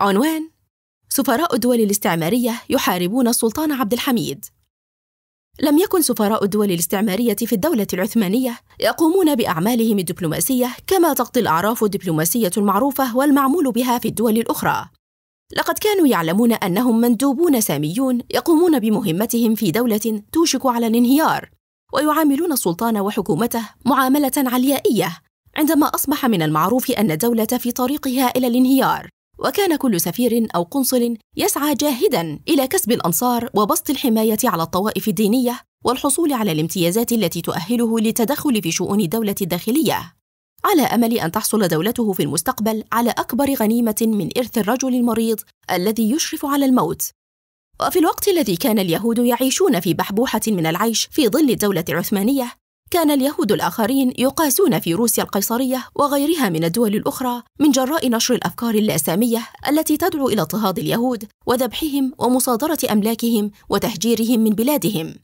عنوان سفراء الدول الاستعمارية يحاربون السلطان عبد الحميد لم يكن سفراء الدول الاستعمارية في الدولة العثمانية يقومون بأعمالهم الدبلوماسية كما تقضي الأعراف الدبلوماسية المعروفة والمعمول بها في الدول الأخرى لقد كانوا يعلمون أنهم مندوبون ساميون يقومون بمهمتهم في دولة توشك على الانهيار ويعاملون السلطان وحكومته معاملة عليائية عندما أصبح من المعروف أن الدولة في طريقها إلى الانهيار وكان كل سفير أو قنصل يسعى جاهدا إلى كسب الأنصار وبسط الحماية على الطوائف الدينية والحصول على الامتيازات التي تؤهله للتدخل في شؤون الدولة الداخلية على امل ان تحصل دولته في المستقبل على اكبر غنيمه من ارث الرجل المريض الذي يشرف على الموت وفي الوقت الذي كان اليهود يعيشون في بحبوحه من العيش في ظل الدوله العثمانيه كان اليهود الآخرين يقاسون في روسيا القيصرية وغيرها من الدول الأخرى من جراء نشر الأفكار اللاسامية التي تدعو إلى اضطهاد اليهود وذبحهم ومصادرة أملاكهم وتهجيرهم من بلادهم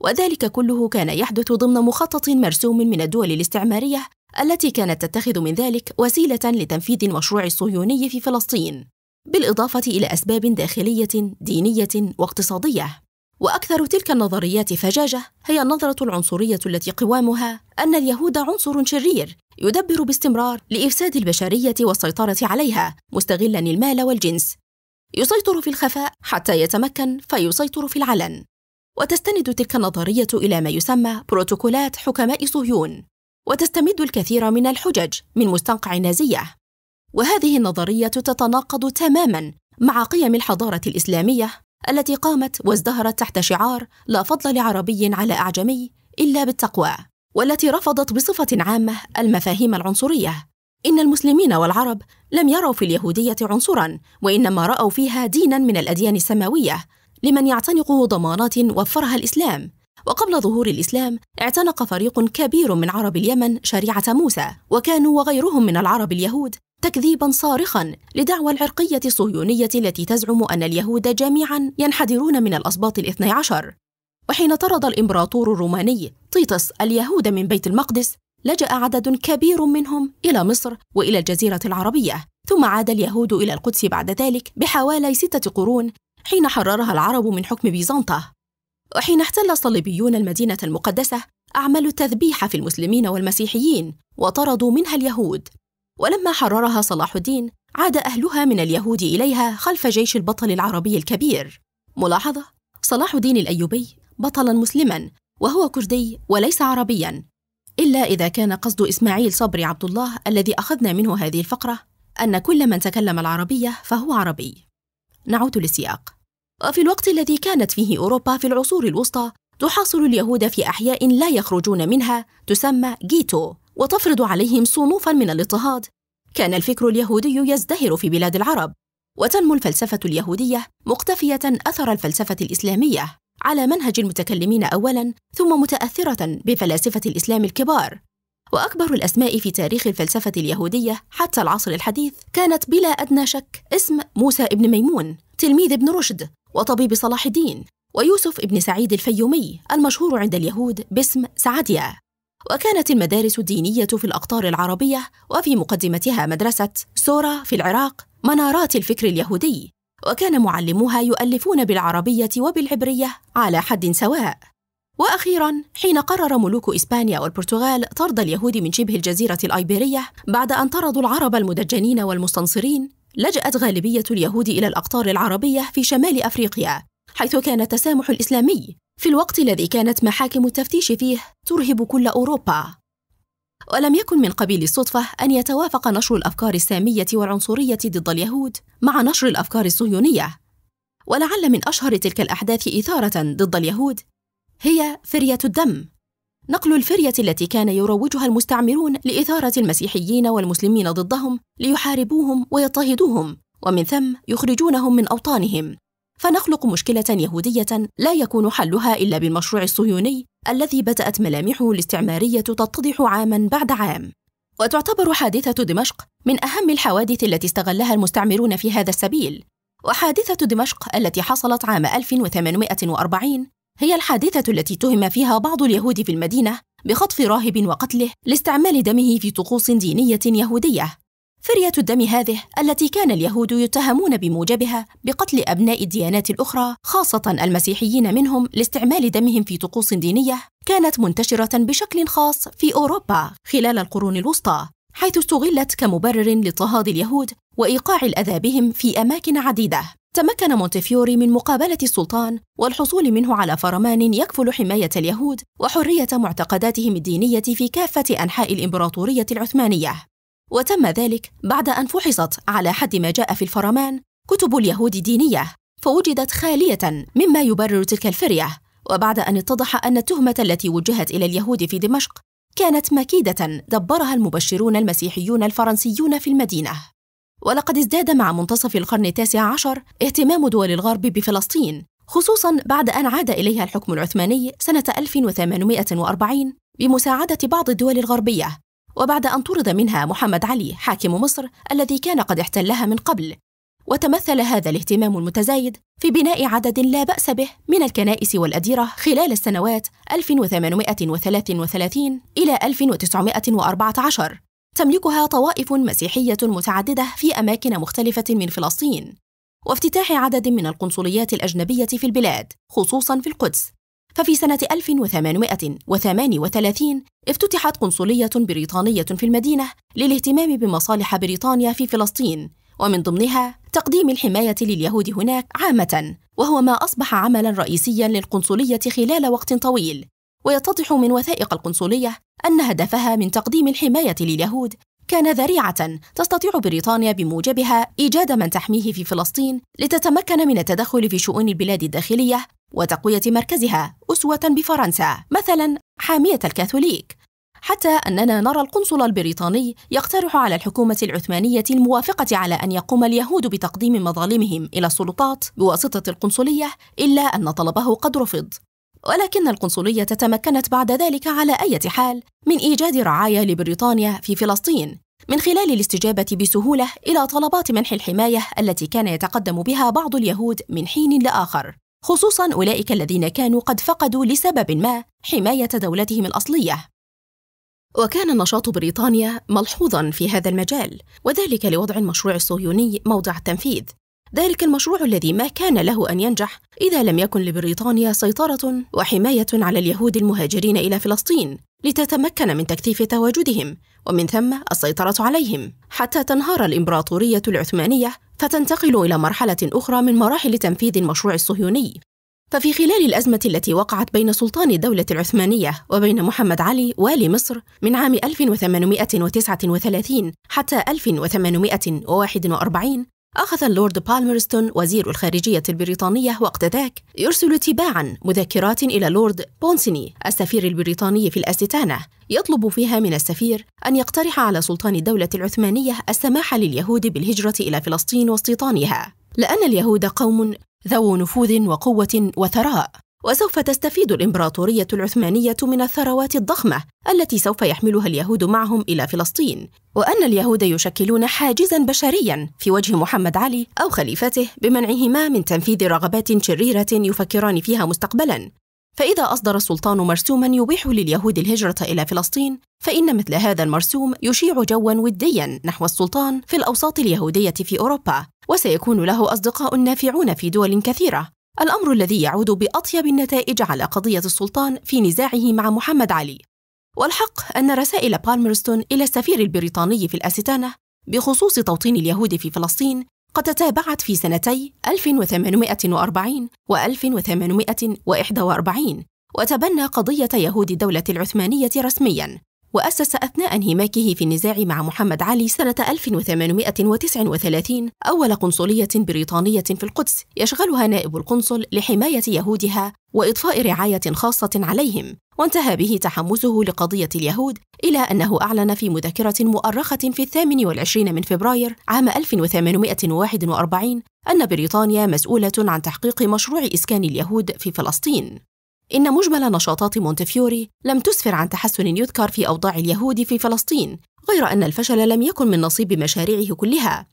وذلك كله كان يحدث ضمن مخطط مرسوم من الدول الاستعمارية التي كانت تتخذ من ذلك وسيلة لتنفيذ المشروع الصهيوني في فلسطين بالإضافة إلى أسباب داخلية دينية واقتصادية واكثر تلك النظريات فجاجه هي النظره العنصريه التي قوامها ان اليهود عنصر شرير يدبر باستمرار لافساد البشريه والسيطره عليها مستغلا المال والجنس يسيطر في الخفاء حتى يتمكن فيسيطر في العلن وتستند تلك النظريه الى ما يسمى بروتوكولات حكماء صهيون وتستمد الكثير من الحجج من مستنقع النازيه وهذه النظريه تتناقض تماما مع قيم الحضاره الاسلاميه التي قامت وازدهرت تحت شعار لا فضل لعربي على أعجمي إلا بالتقوى والتي رفضت بصفة عامة المفاهيم العنصرية إن المسلمين والعرب لم يروا في اليهودية عنصرا وإنما رأوا فيها دينا من الأديان السماوية لمن يعتنقه ضمانات وفرها الإسلام وقبل ظهور الإسلام اعتنق فريق كبير من عرب اليمن شريعة موسى وكانوا وغيرهم من العرب اليهود تكذيبا صارخا لدعوى العرقية الصهيونية التي تزعم أن اليهود جميعا ينحدرون من الأسباط الاثني عشر وحين طرد الإمبراطور الروماني تيتس اليهود من بيت المقدس لجأ عدد كبير منهم إلى مصر وإلى الجزيرة العربية ثم عاد اليهود إلى القدس بعد ذلك بحوالي ستة قرون حين حررها العرب من حكم بيزنطة وحين احتل الصليبيون المدينة المقدسة أعملوا التذبيح في المسلمين والمسيحيين وطردوا منها اليهود ولما حررها صلاح الدين عاد أهلها من اليهود إليها خلف جيش البطل العربي الكبير ملاحظة صلاح الدين الأيوبي بطلا مسلما وهو كردي وليس عربيا إلا إذا كان قصد إسماعيل صبري عبد الله الذي أخذنا منه هذه الفقرة أن كل من تكلم العربية فهو عربي نعود للسياق وفي الوقت الذي كانت فيه أوروبا في العصور الوسطى تحاصر اليهود في أحياء لا يخرجون منها تسمى جيتو وتفرض عليهم صنوفا من الاضطهاد كان الفكر اليهودي يزدهر في بلاد العرب وتنمو الفلسفه اليهوديه مقتفيه اثر الفلسفه الاسلاميه على منهج المتكلمين اولا ثم متاثره بفلاسفه الاسلام الكبار واكبر الاسماء في تاريخ الفلسفه اليهوديه حتى العصر الحديث كانت بلا ادنى شك اسم موسى ابن ميمون تلميذ ابن رشد وطبيب صلاح الدين ويوسف ابن سعيد الفيومي المشهور عند اليهود باسم سعدية وكانت المدارس الدينية في الأقطار العربية وفي مقدمتها مدرسة سورة في العراق منارات الفكر اليهودي وكان معلموها يؤلفون بالعربية وبالعبرية على حد سواء وأخيرا حين قرر ملوك إسبانيا والبرتغال طرد اليهود من شبه الجزيرة الأيبيرية بعد أن طردوا العرب المدجنين والمستنصرين لجأت غالبية اليهود إلى الأقطار العربية في شمال أفريقيا حيث كان التسامح الإسلامي في الوقت الذي كانت محاكم التفتيش فيه ترهب كل أوروبا ولم يكن من قبيل الصدفة أن يتوافق نشر الأفكار السامية والعنصرية ضد اليهود مع نشر الأفكار الصهيونية ولعل من أشهر تلك الأحداث إثارة ضد اليهود هي فرية الدم نقل الفرية التي كان يروجها المستعمرون لإثارة المسيحيين والمسلمين ضدهم ليحاربوهم ويضطهدوهم ومن ثم يخرجونهم من أوطانهم فنخلق مشكلة يهودية لا يكون حلها إلا بالمشروع الصهيوني الذي بدأت ملامحه الاستعمارية تتضح عاما بعد عام وتعتبر حادثة دمشق من أهم الحوادث التي استغلها المستعمرون في هذا السبيل وحادثة دمشق التي حصلت عام 1840 هي الحادثة التي تهم فيها بعض اليهود في المدينة بخطف راهب وقتله لاستعمال دمه في طقوس دينية يهودية فرية الدم هذه التي كان اليهود يتهمون بموجبها بقتل أبناء الديانات الأخرى خاصة المسيحيين منهم لاستعمال دمهم في طقوس دينية كانت منتشرة بشكل خاص في أوروبا خلال القرون الوسطى حيث استغلت كمبرر لاضطهاد اليهود وإيقاع الأذى بهم في أماكن عديدة تمكن مونتفيوري من مقابلة السلطان والحصول منه على فرمان يكفل حماية اليهود وحرية معتقداتهم الدينية في كافة أنحاء الإمبراطورية العثمانية وتم ذلك بعد أن فحصت على حد ما جاء في الفرمان كتب اليهود الدينية فوجدت خالية مما يبرر تلك الفرية وبعد أن اتضح أن التهمة التي وجهت إلى اليهود في دمشق كانت مكيدة دبرها المبشرون المسيحيون الفرنسيون في المدينة ولقد ازداد مع منتصف القرن التاسع عشر اهتمام دول الغرب بفلسطين خصوصا بعد أن عاد إليها الحكم العثماني سنة 1840 بمساعدة بعض الدول الغربية وبعد أن طرد منها محمد علي حاكم مصر الذي كان قد احتلها من قبل وتمثل هذا الاهتمام المتزايد في بناء عدد لا بأس به من الكنائس والأديرة خلال السنوات 1833 إلى 1914 تملكها طوائف مسيحية متعددة في أماكن مختلفة من فلسطين وافتتاح عدد من القنصليات الأجنبية في البلاد خصوصا في القدس ففي سنة 1838 افتتحت قنصلية بريطانية في المدينة للاهتمام بمصالح بريطانيا في فلسطين ومن ضمنها تقديم الحماية لليهود هناك عامة وهو ما أصبح عملا رئيسيا للقنصلية خلال وقت طويل ويتضح من وثائق القنصلية أن هدفها من تقديم الحماية لليهود كان ذريعة تستطيع بريطانيا بموجبها إيجاد من تحميه في فلسطين لتتمكن من التدخل في شؤون البلاد الداخلية وتقوية مركزها أسوة بفرنسا مثلا حامية الكاثوليك حتى أننا نرى القنصل البريطاني يقترح على الحكومة العثمانية الموافقة على أن يقوم اليهود بتقديم مظالمهم إلى السلطات بواسطة القنصلية إلا أن طلبه قد رفض ولكن القنصلية تمكنت بعد ذلك على أي حال من إيجاد رعاية لبريطانيا في فلسطين من خلال الاستجابة بسهولة إلى طلبات منح الحماية التي كان يتقدم بها بعض اليهود من حين لآخر خصوصا أولئك الذين كانوا قد فقدوا لسبب ما حماية دولتهم الأصلية وكان نشاط بريطانيا ملحوظا في هذا المجال وذلك لوضع المشروع الصهيوني موضع التنفيذ ذلك المشروع الذي ما كان له أن ينجح إذا لم يكن لبريطانيا سيطرة وحماية على اليهود المهاجرين إلى فلسطين لتتمكن من تكثيف تواجدهم ومن ثم السيطرة عليهم حتى تنهار الإمبراطورية العثمانية فتنتقل إلى مرحلة أخرى من مراحل تنفيذ المشروع الصهيوني ففي خلال الأزمة التي وقعت بين سلطان الدولة العثمانية وبين محمد علي والي مصر من عام 1839 حتى 1841 أخذ اللورد بالمرستون وزير الخارجية البريطانية وقت ذاك يرسل تباعا مذكرات إلى لورد بونسيني السفير البريطاني في الأستانة يطلب فيها من السفير أن يقترح على سلطان الدولة العثمانية السماح لليهود بالهجرة إلى فلسطين واستيطانها لأن اليهود قوم ذو نفوذ وقوة وثراء وسوف تستفيد الإمبراطورية العثمانية من الثروات الضخمة التي سوف يحملها اليهود معهم إلى فلسطين، وأن اليهود يشكلون حاجزا بشريا في وجه محمد علي أو خليفته بمنعهما من تنفيذ رغبات شريرة يفكران فيها مستقبلا. فإذا أصدر السلطان مرسوما يبيح لليهود الهجرة إلى فلسطين، فإن مثل هذا المرسوم يشيع جوا وديا نحو السلطان في الأوساط اليهودية في أوروبا، وسيكون له أصدقاء نافعون في دول كثيرة، الأمر الذي يعود بأطيب النتائج على قضية السلطان في نزاعه مع محمد علي والحق أن رسائل بالمرستون إلى السفير البريطاني في الأستانة بخصوص توطين اليهود في فلسطين قد تتابعت في سنتي 1840 و 1841 وتبنى قضية يهود الدولة العثمانية رسمياً وأسس أثناء انهماكه في النزاع مع محمد علي سنة 1839 أول قنصلية بريطانية في القدس يشغلها نائب القنصل لحماية يهودها وإضفاء رعاية خاصة عليهم وانتهى به تحمسه لقضية اليهود إلى أنه أعلن في مذكرة مؤرخة في الثامن والعشرين من فبراير عام 1841 أن بريطانيا مسؤولة عن تحقيق مشروع إسكان اليهود في فلسطين إن مجمل نشاطات مونتفيوري لم تسفر عن تحسن يذكر في أوضاع اليهود في فلسطين، غير أن الفشل لم يكن من نصيب مشاريعه كلها.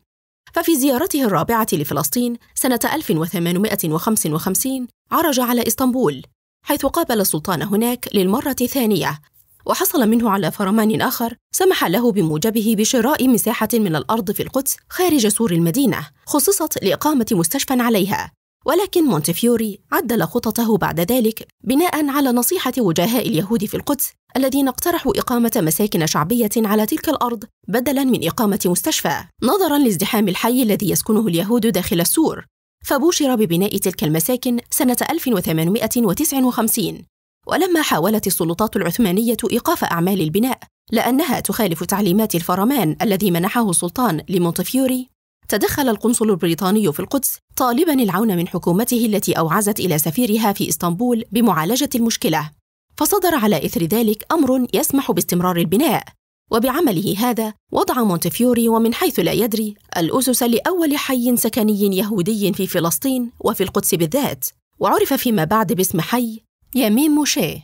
ففي زيارته الرابعة لفلسطين سنة 1855 عرج على إسطنبول، حيث قابل السلطان هناك للمرة الثانية، وحصل منه على فرمان آخر سمح له بموجبه بشراء مساحة من الأرض في القدس خارج سور المدينة، خصصت لإقامة مستشفى عليها، ولكن مونتفيوري عدل خططه بعد ذلك بناء على نصيحة وجهاء اليهود في القدس الذين اقترحوا إقامة مساكن شعبية على تلك الأرض بدلا من إقامة مستشفى نظرا لازدحام الحي الذي يسكنه اليهود داخل السور فبشر ببناء تلك المساكن سنة 1859 ولما حاولت السلطات العثمانية إيقاف أعمال البناء لأنها تخالف تعليمات الفرمان الذي منحه السلطان لمونتفيوري تدخل القنصل البريطاني في القدس طالبا العون من حكومته التي أوعزت إلى سفيرها في إسطنبول بمعالجة المشكلة فصدر على إثر ذلك أمر يسمح باستمرار البناء وبعمله هذا وضع مونتفيوري ومن حيث لا يدري الأسس لأول حي سكني يهودي في فلسطين وفي القدس بالذات وعرف فيما بعد باسم حي يمين موشيه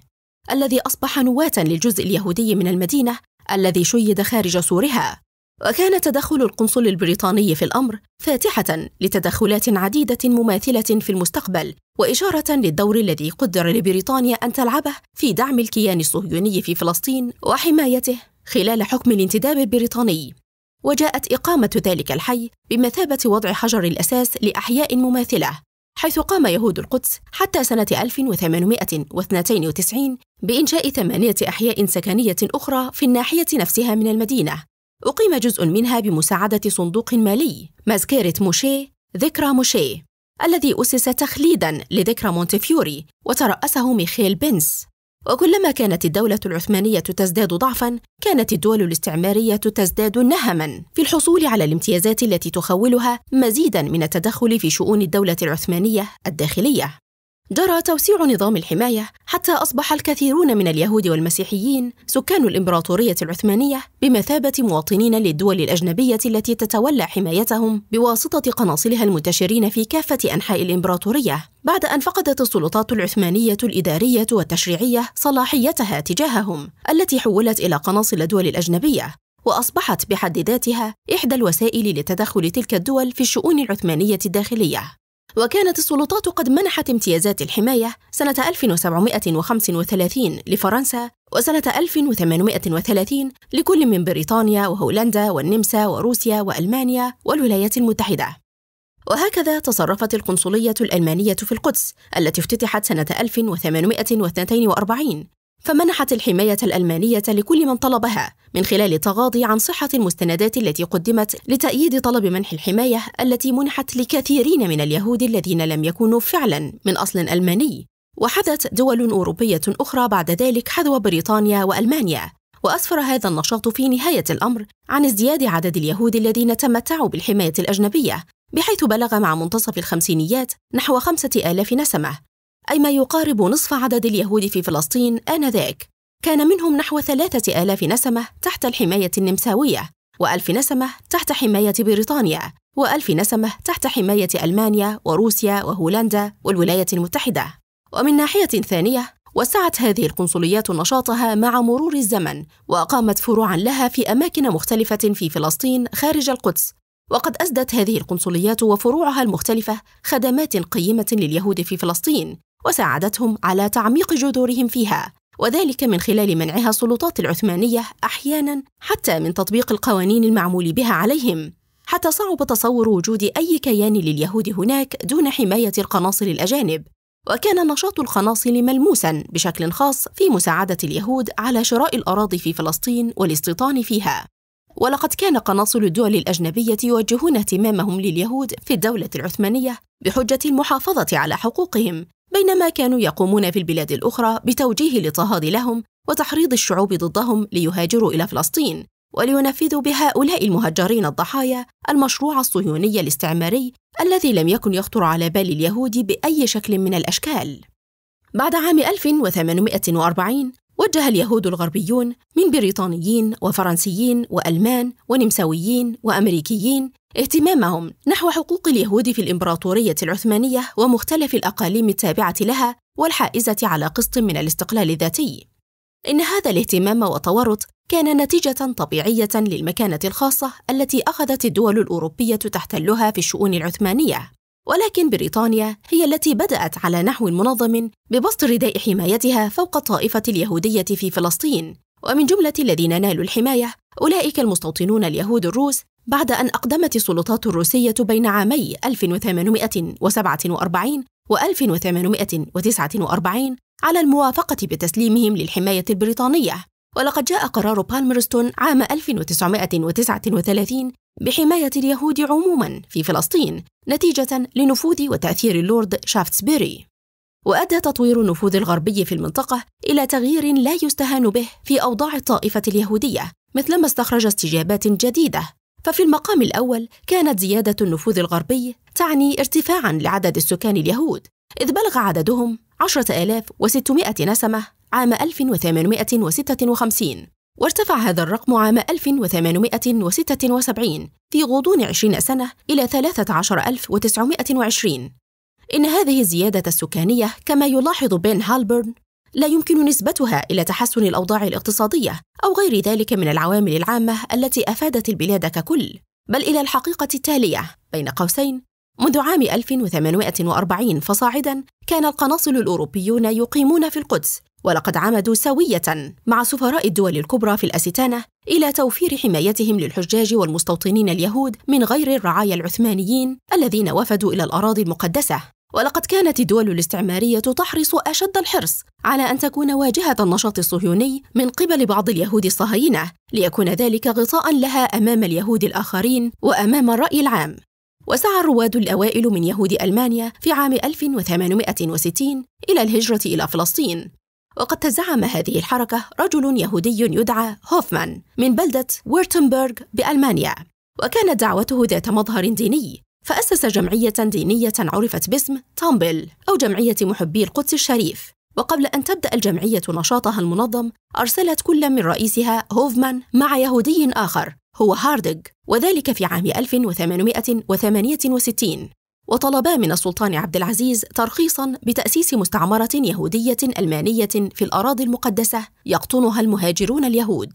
الذي أصبح نواة للجزء اليهودي من المدينة الذي شيد خارج سورها وكان تدخل القنصل البريطاني في الامر فاتحه لتدخلات عديده مماثله في المستقبل واشاره للدور الذي قدر لبريطانيا ان تلعبه في دعم الكيان الصهيوني في فلسطين وحمايته خلال حكم الانتداب البريطاني وجاءت اقامه ذلك الحي بمثابه وضع حجر الاساس لاحياء مماثله حيث قام يهود القدس حتى سنة 1892 بإنشاء ثمانية أحياء سكنية أخرى في الناحية نفسها من المدينة أقيم جزء منها بمساعدة صندوق مالي مذكرة موشيه ذكرى موشيه الذي أسس تخليداً لذكرى مونتفيوري وترأسه ميخيل بنس وكلما كانت الدولة العثمانية تزداد ضعفاً كانت الدول الاستعمارية تزداد نهماً في الحصول على الامتيازات التي تخولها مزيداً من التدخل في شؤون الدولة العثمانية الداخلية جرى توسيع نظام الحماية حتى أصبح الكثيرون من اليهود والمسيحيين سكان الإمبراطورية العثمانية بمثابة مواطنين للدول الأجنبية التي تتولى حمايتهم بواسطة قناصلها المنتشرين في كافة أنحاء الإمبراطورية بعد أن فقدت السلطات العثمانية الإدارية والتشريعية صلاحيتها تجاههم التي حولت إلى قناصل الدول الأجنبية وأصبحت بحد ذاتها إحدى الوسائل لتدخل تلك الدول في الشؤون العثمانية الداخلية وكانت السلطات قد منحت امتيازات الحماية سنة 1735 لفرنسا وسنة 1830 لكل من بريطانيا وهولندا والنمسا وروسيا وألمانيا والولايات المتحدة وهكذا تصرفت القنصلية الألمانية في القدس التي افتتحت سنة 1842 فمنحت الحماية الألمانية لكل من طلبها من خلال التغاضي عن صحة المستندات التي قدمت لتأييد طلب منح الحماية التي منحت لكثيرين من اليهود الذين لم يكونوا فعلا من أصل ألماني وحدت دول أوروبية أخرى بعد ذلك حذو بريطانيا وألمانيا وأسفر هذا النشاط في نهاية الأمر عن ازدياد عدد اليهود الذين تمتعوا بالحماية الأجنبية بحيث بلغ مع منتصف الخمسينيات نحو خمسة آلاف نسمة أي ما يقارب نصف عدد اليهود في فلسطين آنذاك كان منهم نحو ثلاثة آلاف نسمة تحت الحماية النمساوية وألف نسمة تحت حماية بريطانيا وألف نسمة تحت حماية ألمانيا وروسيا وهولندا والولايات المتحدة ومن ناحية ثانية وسعت هذه القنصليات نشاطها مع مرور الزمن وأقامت فروعا لها في أماكن مختلفة في فلسطين خارج القدس وقد أسدت هذه القنصليات وفروعها المختلفة خدمات قيمة لليهود في فلسطين وساعدتهم على تعميق جذورهم فيها وذلك من خلال منعها السلطات العثمانية أحيانا حتى من تطبيق القوانين المعمول بها عليهم حتى صعب تصور وجود أي كيان لليهود هناك دون حماية القناصل الأجانب وكان نشاط القناصل ملموسا بشكل خاص في مساعدة اليهود على شراء الأراضي في فلسطين والاستيطان فيها ولقد كان قناصل الدول الأجنبية يوجهون اهتمامهم لليهود في الدولة العثمانية بحجة المحافظة على حقوقهم بينما كانوا يقومون في البلاد الأخرى بتوجيه الاضطهاد لهم وتحريض الشعوب ضدهم ليهاجروا إلى فلسطين ولينفذوا بهؤلاء المهجرين الضحايا المشروع الصهيوني الاستعماري الذي لم يكن يخطر على بال اليهود بأي شكل من الأشكال. بعد عام 1840 وجه اليهود الغربيون من بريطانيين وفرنسيين والمان ونمساويين وامريكيين اهتمامهم نحو حقوق اليهود في الامبراطوريه العثمانيه ومختلف الاقاليم التابعه لها والحائزه على قسط من الاستقلال الذاتي ان هذا الاهتمام والتورط كان نتيجه طبيعيه للمكانه الخاصه التي اخذت الدول الاوروبيه تحتلها في الشؤون العثمانيه ولكن بريطانيا هي التي بدأت على نحو منظم ببسط رداء حمايتها فوق الطائفة اليهودية في فلسطين ومن جملة الذين نالوا الحماية أولئك المستوطنون اليهود الروس بعد أن أقدمت السلطات الروسية بين عامي 1847 و 1849 على الموافقة بتسليمهم للحماية البريطانية ولقد جاء قرار بالمرستون عام 1939 بحماية اليهود عموما في فلسطين نتيجة لنفوذ وتأثير اللورد شافتسبيري وأدى تطوير النفوذ الغربي في المنطقة إلى تغيير لا يستهان به في أوضاع الطائفة اليهودية مثلما استخرج استجابات جديدة ففي المقام الأول كانت زيادة النفوذ الغربي تعني ارتفاعا لعدد السكان اليهود إذ بلغ عددهم 10600 نسمة عام 1856 وارتفع هذا الرقم عام 1876 في غضون 20 سنة إلى 13920 إن هذه الزيادة السكانية كما يلاحظ بين هالبرن لا يمكن نسبتها إلى تحسن الأوضاع الاقتصادية أو غير ذلك من العوامل العامة التي أفادت البلاد ككل بل إلى الحقيقة التالية بين قوسين منذ عام 1840 فصاعدا كان القناصل الأوروبيون يقيمون في القدس ولقد عمدوا سوية مع سفراء الدول الكبرى في الأستانة إلى توفير حمايتهم للحجاج والمستوطنين اليهود من غير الرعايا العثمانيين الذين وفدوا إلى الأراضي المقدسة ولقد كانت الدول الاستعمارية تحرص أشد الحرص على أن تكون واجهة النشاط الصهيوني من قبل بعض اليهود الصهاينة ليكون ذلك غطاء لها أمام اليهود الآخرين وأمام الرأي العام وسعى الرواد الأوائل من يهود ألمانيا في عام 1860 إلى الهجرة إلى فلسطين وقد تزعم هذه الحركة رجل يهودي يدعى هوفمان من بلدة ويرتنبرغ بألمانيا وكانت دعوته ذات مظهر ديني فأسس جمعية دينية عرفت باسم تامبل أو جمعية محبي القدس الشريف وقبل أن تبدأ الجمعية نشاطها المنظم أرسلت كل من رئيسها هوفمان مع يهودي آخر هو هاردج وذلك في عام 1868 وطلبا من السلطان عبد العزيز ترخيصا بتأسيس مستعمرة يهودية ألمانية في الأراضي المقدسة يقطنها المهاجرون اليهود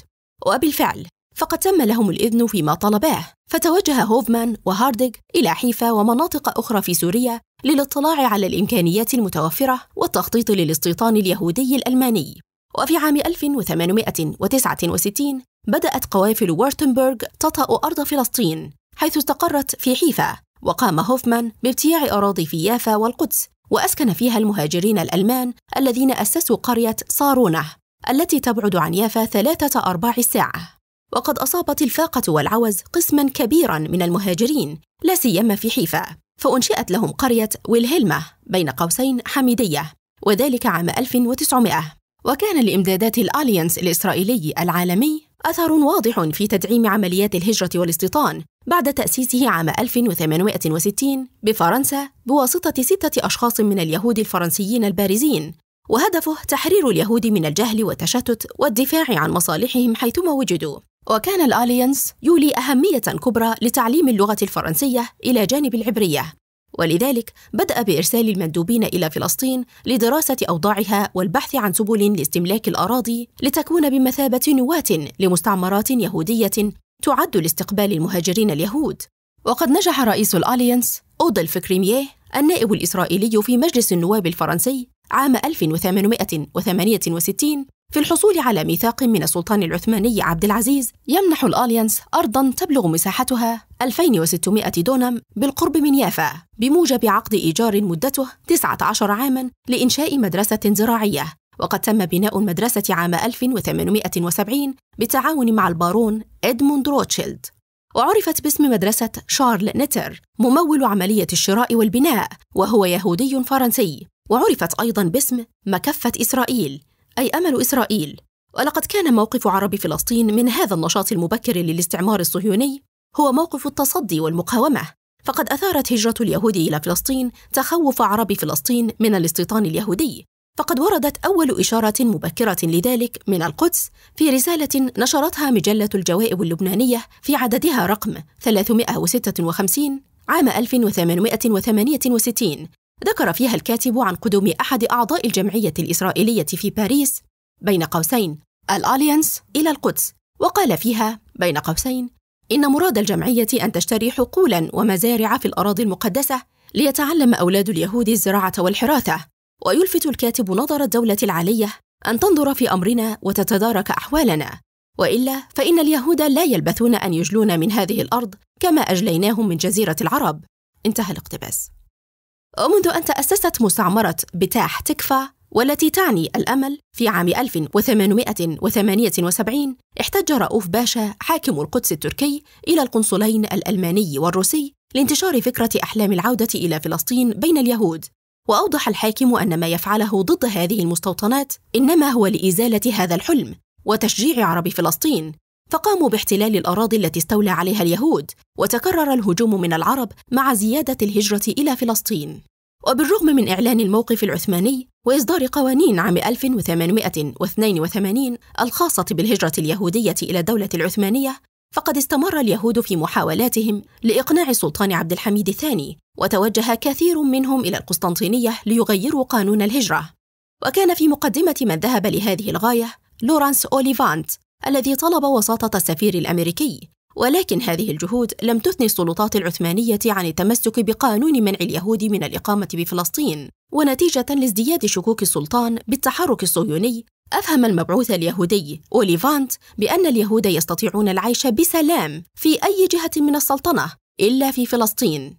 وبالفعل فقد تم لهم الإذن فيما طلباه فتوجه هوفمان وهاردج إلى حيفا ومناطق أخرى في سوريا للاطلاع على الإمكانيات المتوفرة والتخطيط للاستيطان اليهودي الألماني وفي عام 1869 بدأت قوافل وارتنبرغ تطأ أرض فلسطين حيث استقرت في حيفا وقام هوفمان بابتياع أراضي في يافا والقدس وأسكن فيها المهاجرين الألمان الذين أسسوا قرية صارونة التي تبعد عن يافا ثلاثة أرباع الساعة وقد أصابت الفاقة والعوز قسما كبيرا من المهاجرين لا سيما في حيفا فأنشئت لهم قرية ويلهلمة بين قوسين حميدية وذلك عام 1900 وكان لإمدادات الأليانس الإسرائيلي العالمي أثر واضح في تدعيم عمليات الهجرة والاستيطان بعد تأسيسه عام 1860 بفرنسا بواسطة ستة أشخاص من اليهود الفرنسيين البارزين وهدفه تحرير اليهود من الجهل والتشتت والدفاع عن مصالحهم حيثما وجدوا وكان الآليانس يولي أهمية كبرى لتعليم اللغة الفرنسية إلى جانب العبرية ولذلك بدأ بإرسال المندوبين إلى فلسطين لدراسة أوضاعها والبحث عن سبل لاستملاك الأراضي لتكون بمثابة نواة لمستعمرات يهودية تعد لاستقبال المهاجرين اليهود وقد نجح رئيس الأليانس أودلف كريمييه النائب الإسرائيلي في مجلس النواب الفرنسي عام 1868 في الحصول على ميثاق من السلطان العثماني عبد العزيز يمنح الأليانس أرضا تبلغ مساحتها 2600 دونم بالقرب من يافا بموجب عقد إيجار مدته 19 عاما لإنشاء مدرسة زراعية وقد تم بناء المدرسة عام 1870 بالتعاون مع البارون إدموند روتشيلد وعرفت باسم مدرسة شارل نيتر ممول عملية الشراء والبناء وهو يهودي فرنسي وعرفت أيضا باسم مكفة إسرائيل أي أمل إسرائيل ولقد كان موقف عرب فلسطين من هذا النشاط المبكر للاستعمار الصهيوني هو موقف التصدي والمقاومة فقد أثارت هجرة اليهود إلى فلسطين تخوف عرب فلسطين من الاستيطان اليهودي فقد وردت أول إشارة مبكرة لذلك من القدس في رسالة نشرتها مجلة الجوائب اللبنانية في عددها رقم 356 عام 1868 ذكر فيها الكاتب عن قدوم أحد أعضاء الجمعية الإسرائيلية في باريس بين قوسين الأليانس إلى القدس وقال فيها بين قوسين إن مراد الجمعية أن تشتري حقولا ومزارع في الأراضي المقدسة ليتعلم أولاد اليهود الزراعة والحراثة ويلفت الكاتب نظر الدولة العالية أن تنظر في أمرنا وتتدارك أحوالنا وإلا فإن اليهود لا يلبثون أن يجلون من هذه الأرض كما أجليناهم من جزيرة العرب انتهى الاقتباس ومنذ أن تأسست مستعمرة بتاح تكفى والتي تعني الأمل في عام 1878 احتج رؤوف باشا حاكم القدس التركي إلى القنصلين الألماني والروسي لانتشار فكرة أحلام العودة إلى فلسطين بين اليهود وأوضح الحاكم أن ما يفعله ضد هذه المستوطنات إنما هو لإزالة هذا الحلم وتشجيع عرب فلسطين فقاموا باحتلال الأراضي التي استولى عليها اليهود وتكرر الهجوم من العرب مع زيادة الهجرة إلى فلسطين وبالرغم من إعلان الموقف العثماني وإصدار قوانين عام 1882 الخاصة بالهجرة اليهودية إلى الدولة العثمانية فقد استمر اليهود في محاولاتهم لإقناع السلطان عبد الحميد الثاني وتوجه كثير منهم إلى القسطنطينية ليغيروا قانون الهجرة وكان في مقدمة من ذهب لهذه الغاية لورانس أوليفانت الذي طلب وساطة السفير الأمريكي ولكن هذه الجهود لم تثني السلطات العثمانية عن التمسك بقانون منع اليهود من الإقامة بفلسطين ونتيجة لازدياد شكوك السلطان بالتحرك الصهيوني أفهم المبعوث اليهودي أوليفانت بأن اليهود يستطيعون العيش بسلام في أي جهة من السلطنة إلا في فلسطين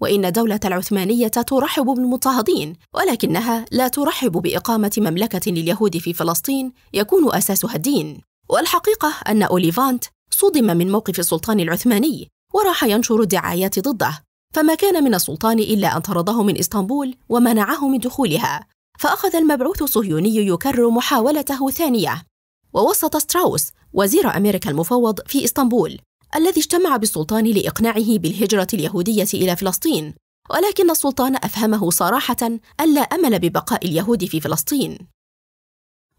وإن الدولة العثمانية ترحب بالمضطهدين ولكنها لا ترحب بإقامة مملكة لليهود في فلسطين يكون أساسها الدين والحقيقة أن أوليفانت صدم من موقف السلطان العثماني وراح ينشر الدعايات ضده فما كان من السلطان إلا أن طرده من إسطنبول ومنعه من دخولها فأخذ المبعوث الصهيوني يكرر محاولته ثانية ووسط ستراوس وزير أمريكا المفوض في إسطنبول الذي اجتمع بالسلطان لإقناعه بالهجرة اليهودية إلى فلسطين ولكن السلطان أفهمه صراحة ألا أمل ببقاء اليهود في فلسطين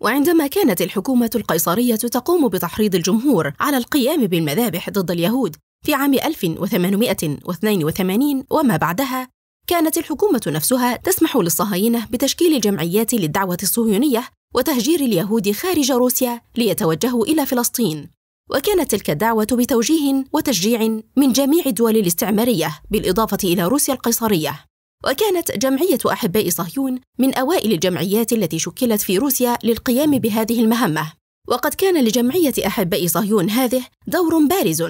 وعندما كانت الحكومة القيصرية تقوم بتحريض الجمهور على القيام بالمذابح ضد اليهود في عام 1882 وما بعدها كانت الحكومة نفسها تسمح للصهاينة بتشكيل جمعيات للدعوة الصهيونية وتهجير اليهود خارج روسيا ليتوجهوا إلى فلسطين وكانت تلك الدعوة بتوجيه وتشجيع من جميع الدول الاستعمارية بالإضافة إلى روسيا القيصرية وكانت جمعية أحباء صهيون من أوائل الجمعيات التي شكلت في روسيا للقيام بهذه المهمة وقد كان لجمعية أحباء صهيون هذه دور بارز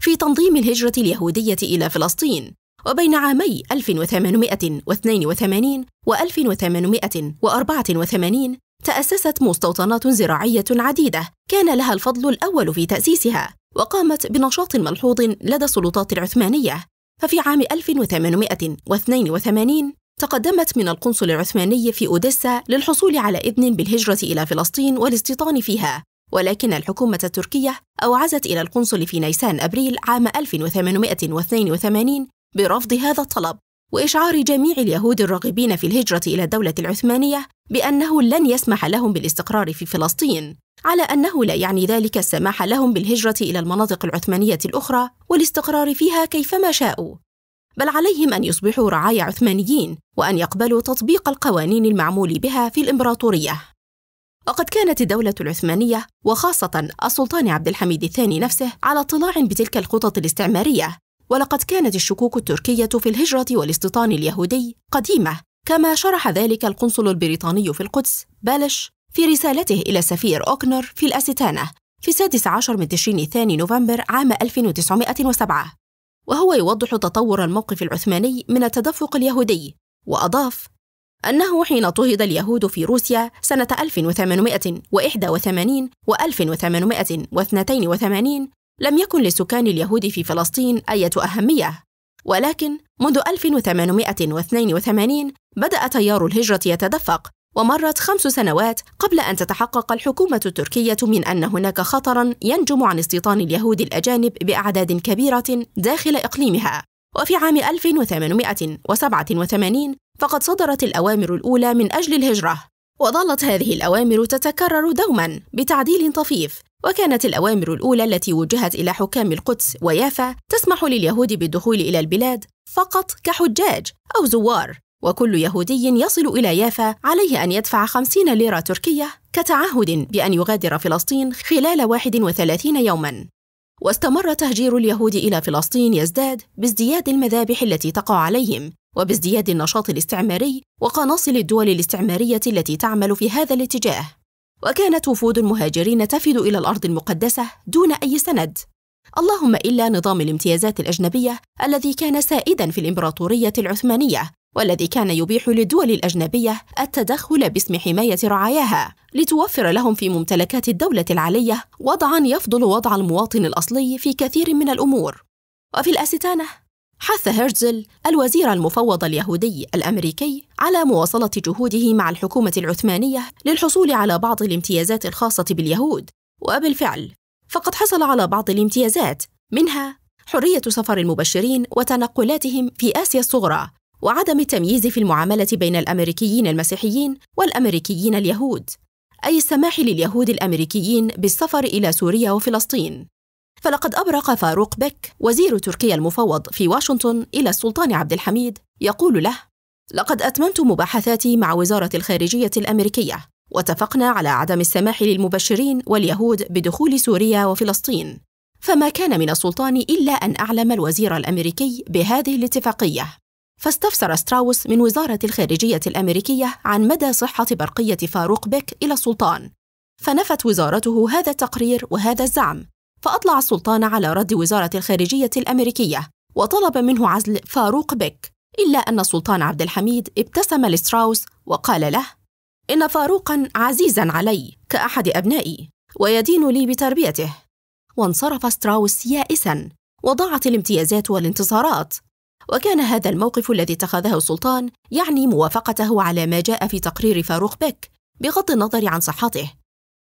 في تنظيم الهجرة اليهودية إلى فلسطين وبين عامي 1882 و 1884 تأسست مستوطنات زراعية عديدة كان لها الفضل الأول في تأسيسها وقامت بنشاط ملحوظ لدى السلطات العثمانية ففي عام 1882 تقدمت من القنصل العثماني في أوديسا للحصول على إذن بالهجرة إلى فلسطين والاستيطان فيها ولكن الحكومة التركية أوعزت إلى القنصل في نيسان أبريل عام 1882 برفض هذا الطلب وإشعار جميع اليهود الراغبين في الهجرة إلى الدولة العثمانية بأنه لن يسمح لهم بالاستقرار في فلسطين، على أنه لا يعني ذلك السماح لهم بالهجرة إلى المناطق العثمانية الأخرى والاستقرار فيها كيفما شاءوا، بل عليهم أن يصبحوا رعايا عثمانيين وأن يقبلوا تطبيق القوانين المعمول بها في الإمبراطورية. وقد كانت الدولة العثمانية وخاصة السلطان عبد الحميد الثاني نفسه على اطلاع بتلك الخطط الاستعمارية ولقد كانت الشكوك التركية في الهجرة والاستيطان اليهودي قديمة كما شرح ذلك القنصل البريطاني في القدس بالش في رسالته إلى السفير أوكنر في الأستانة في 16 من تشرين الثاني نوفمبر عام 1907 وهو يوضح تطور الموقف العثماني من التدفق اليهودي وأضاف أنه حين اضطهد اليهود في روسيا سنة 1881 و 1882 لم يكن لسكان اليهود في فلسطين أية أهمية ولكن منذ 1882 بدأ تيار الهجرة يتدفق ومرت خمس سنوات قبل أن تتحقق الحكومة التركية من أن هناك خطرا ينجم عن استيطان اليهود الأجانب بأعداد كبيرة داخل إقليمها وفي عام 1887 فقد صدرت الأوامر الأولى من أجل الهجرة وظلت هذه الأوامر تتكرر دوما بتعديل طفيف وكانت الأوامر الأولى التي وجهت إلى حكام القدس ويافا تسمح لليهود بالدخول إلى البلاد فقط كحجاج أو زوار وكل يهودي يصل إلى يافا عليه أن يدفع 50 ليرة تركية كتعهد بأن يغادر فلسطين خلال 31 يوماً واستمر تهجير اليهود إلى فلسطين يزداد بازدياد المذابح التي تقع عليهم وبازدياد النشاط الاستعماري وقناصل الدول الاستعمارية التي تعمل في هذا الاتجاه وكانت وفود المهاجرين تفد إلى الأرض المقدسة دون أي سند اللهم إلا نظام الامتيازات الأجنبية الذي كان سائدا في الإمبراطورية العثمانية والذي كان يبيح للدول الأجنبية التدخل باسم حماية رعاياها لتوفر لهم في ممتلكات الدولة العالية وضعا يفضل وضع المواطن الأصلي في كثير من الأمور وفي الأستانة حث هرتزل الوزير المفوض اليهودي الامريكي على مواصله جهوده مع الحكومه العثمانيه للحصول على بعض الامتيازات الخاصه باليهود وبالفعل فقد حصل على بعض الامتيازات منها حريه سفر المبشرين وتنقلاتهم في اسيا الصغرى وعدم التمييز في المعامله بين الامريكيين المسيحيين والامريكيين اليهود اي السماح لليهود الامريكيين بالسفر الى سوريا وفلسطين فلقد أبرق فاروق بك وزير تركيا المفوض في واشنطن إلى السلطان عبد الحميد يقول له لقد أتممت مباحثاتي مع وزارة الخارجية الأمريكية واتفقنا على عدم السماح للمبشرين واليهود بدخول سوريا وفلسطين فما كان من السلطان إلا أن أعلم الوزير الأمريكي بهذه الاتفاقية فاستفسر ستراوس من وزارة الخارجية الأمريكية عن مدى صحة برقية فاروق بك إلى السلطان فنفت وزارته هذا التقرير وهذا الزعم فأطلع السلطان على رد وزارة الخارجية الأمريكية وطلب منه عزل فاروق بك إلا أن السلطان عبد الحميد ابتسم لستراوس وقال له إن فاروقا عزيزا علي كأحد أبنائي ويدين لي بتربيته وانصرف ستراوس يائسا وضاعت الامتيازات والانتصارات وكان هذا الموقف الذي اتخذه السلطان يعني موافقته على ما جاء في تقرير فاروق بك بغض النظر عن صحته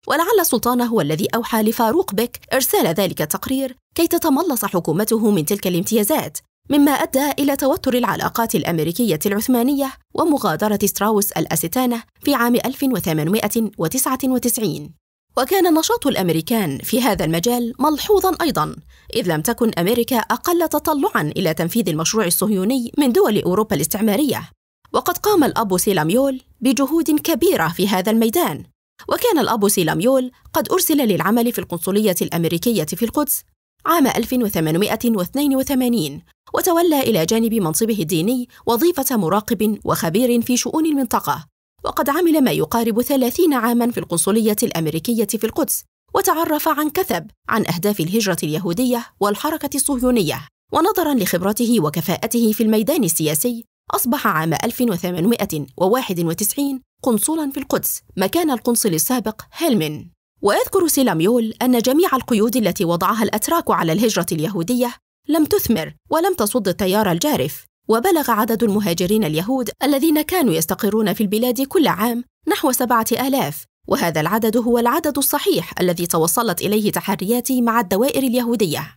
ولعل السلطان هو الذي أوحى لفاروق بك إرسال ذلك التقرير كي تتملص حكومته من تلك الامتيازات مما أدى إلى توتر العلاقات الأمريكية العثمانية ومغادرة ستراوس الأستانة في عام 1899 وكان نشاط الامريكان في هذا المجال ملحوظا ايضا اذ لم تكن امريكا اقل تطلعا الى تنفيذ المشروع الصهيوني من دول اوروبا الاستعماريه وقد قام الاب سيلاميول بجهود كبيره في هذا الميدان وكان الأب سيلاميول قد أرسل للعمل في القنصلية الأمريكية في القدس عام 1882 وتولى إلى جانب منصبه الديني وظيفة مراقب وخبير في شؤون المنطقة وقد عمل ما يقارب 30 عاما في القنصلية الأمريكية في القدس وتعرف عن كثب عن أهداف الهجرة اليهودية والحركة الصهيونية ونظرا لخبرته وكفاءته في الميدان السياسي أصبح عام 1891 قنصلا في القدس مكان القنصل السابق هيلمن ويذكر سيلاميول أن جميع القيود التي وضعها الأتراك على الهجرة اليهودية لم تثمر ولم تصد التيار الجارف وبلغ عدد المهاجرين اليهود الذين كانوا يستقرون في البلاد كل عام نحو سبعة آلاف وهذا العدد هو العدد الصحيح الذي توصلت إليه تحرياتي مع الدوائر اليهودية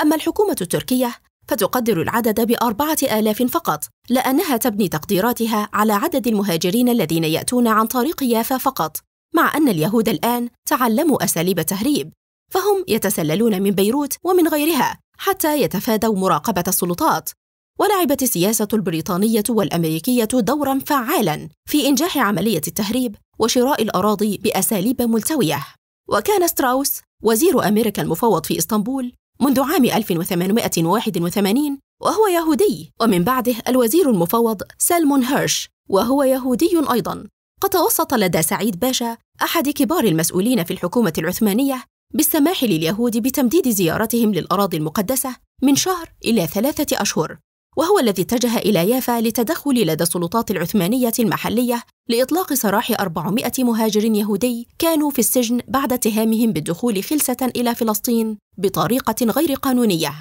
أما الحكومة التركية فتقدر العدد بأربعة آلاف فقط لأنها تبني تقديراتها على عدد المهاجرين الذين يأتون عن طريق يافا فقط مع أن اليهود الآن تعلموا أساليب التهريب فهم يتسللون من بيروت ومن غيرها حتى يتفادوا مراقبة السلطات ولعبت السياسة البريطانية والأمريكية دورا فعالا في إنجاح عملية التهريب وشراء الأراضي بأساليب ملتوية وكان ستراوس وزير أمريكا المفوض في إسطنبول منذ عام 1881 وهو يهودي ومن بعده الوزير المفوض سلمون هيرش وهو يهودي أيضا قد توسط لدى سعيد باشا أحد كبار المسؤولين في الحكومة العثمانية بالسماح لليهود بتمديد زيارتهم للأراضي المقدسة من شهر إلى ثلاثة أشهر وهو الذي اتجه إلى يافا للتدخل لدى السلطات العثمانية المحلية لإطلاق سراح 400 مهاجر يهودي كانوا في السجن بعد اتهامهم بالدخول خلسة إلى فلسطين بطريقة غير قانونية.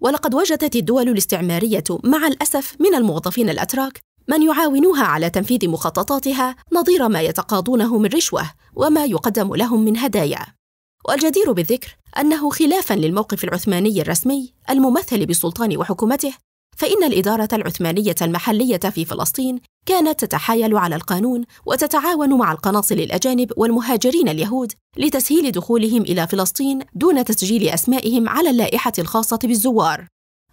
ولقد وجدت الدول الاستعمارية مع الأسف من الموظفين الأتراك من يعاونوها على تنفيذ مخططاتها نظير ما يتقاضونه من رشوة وما يقدم لهم من هدايا. والجدير بالذكر أنه خلافًا للموقف العثماني الرسمي الممثل بالسلطان وحكومته، فإن الإدارة العثمانية المحلية في فلسطين كانت تتحايل على القانون وتتعاون مع القناصل الأجانب والمهاجرين اليهود لتسهيل دخولهم إلى فلسطين دون تسجيل أسمائهم على اللائحة الخاصة بالزوار.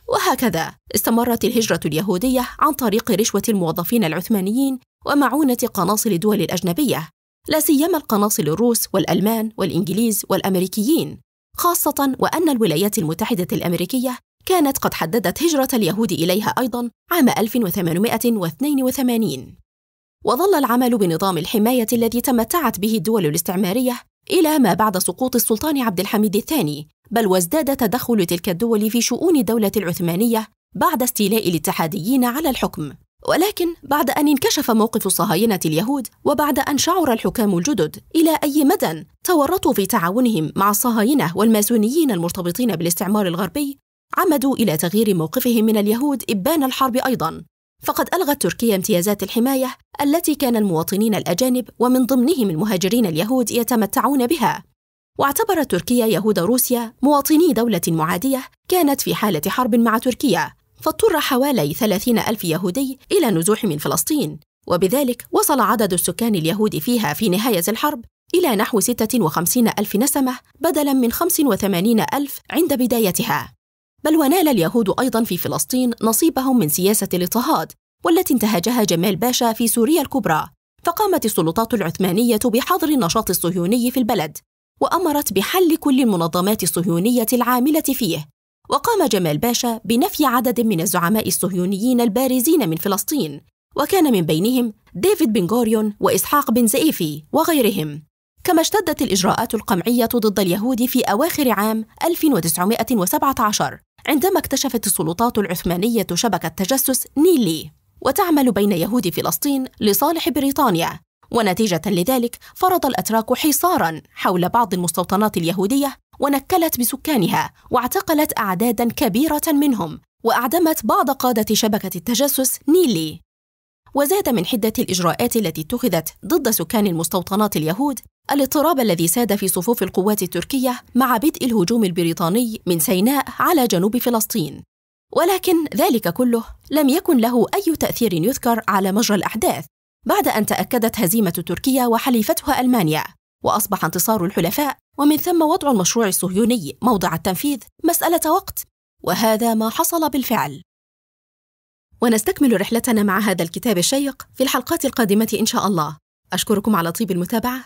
وهكذا استمرت الهجرة اليهودية عن طريق رشوة الموظفين العثمانيين ومعونة قناصل الدول الأجنبية، لا سيما القناصل الروس والألمان والإنجليز والأمريكيين، خاصة وأن الولايات المتحدة الأمريكية كانت قد حددت هجرة اليهود إليها أيضا عام 1882 وظل العمل بنظام الحماية الذي تمتعت به الدول الاستعمارية إلى ما بعد سقوط السلطان عبد الحميد الثاني بل وازداد تدخل تلك الدول في شؤون الدولة العثمانية بعد استيلاء الاتحاديين على الحكم ولكن بعد أن انكشف موقف صهاينة اليهود وبعد أن شعر الحكام الجدد إلى أي مدى تورطوا في تعاونهم مع الصهاينة والماسونيين المرتبطين بالاستعمار الغربي عمدوا إلى تغيير موقفهم من اليهود إبان الحرب أيضا فقد ألغت تركيا امتيازات الحماية التي كان المواطنين الأجانب ومن ضمنهم المهاجرين اليهود يتمتعون بها واعتبرت تركيا يهود روسيا مواطني دولة معادية كانت في حالة حرب مع تركيا فاضطر حوالي 30 ألف يهودي إلى نزوح من فلسطين وبذلك وصل عدد السكان اليهود فيها في نهاية الحرب إلى نحو 56 ألف نسمة بدلاً من 85 ألف عند بدايتها بل ونال اليهود أيضا في فلسطين نصيبهم من سياسة الاضطهاد والتي انتهجها جمال باشا في سوريا الكبرى فقامت السلطات العثمانية بحظر النشاط الصهيوني في البلد وأمرت بحل كل المنظمات الصهيونية العاملة فيه وقام جمال باشا بنفي عدد من الزعماء الصهيونيين البارزين من فلسطين وكان من بينهم ديفيد بن غوريون وإسحاق بن زئيفي وغيرهم كما اشتدت الإجراءات القمعية ضد اليهود في أواخر عام 1917 عندما اكتشفت السلطات العثمانية شبكة تجسس نيلي وتعمل بين يهود فلسطين لصالح بريطانيا ونتيجة لذلك فرض الأتراك حصارا حول بعض المستوطنات اليهودية ونكلت بسكانها واعتقلت أعدادا كبيرة منهم وأعدمت بعض قادة شبكة التجسس نيلي وزاد من حدة الإجراءات التي اتخذت ضد سكان المستوطنات اليهود الاضطراب الذي ساد في صفوف القوات التركية مع بدء الهجوم البريطاني من سيناء على جنوب فلسطين ولكن ذلك كله لم يكن له أي تأثير يذكر على مجرى الأحداث بعد أن تأكدت هزيمة تركيا وحليفتها ألمانيا وأصبح انتصار الحلفاء ومن ثم وضع المشروع الصهيوني موضع التنفيذ مسألة وقت وهذا ما حصل بالفعل ونستكمل رحلتنا مع هذا الكتاب الشيق في الحلقات القادمة إن شاء الله أشكركم على طيب المتابعة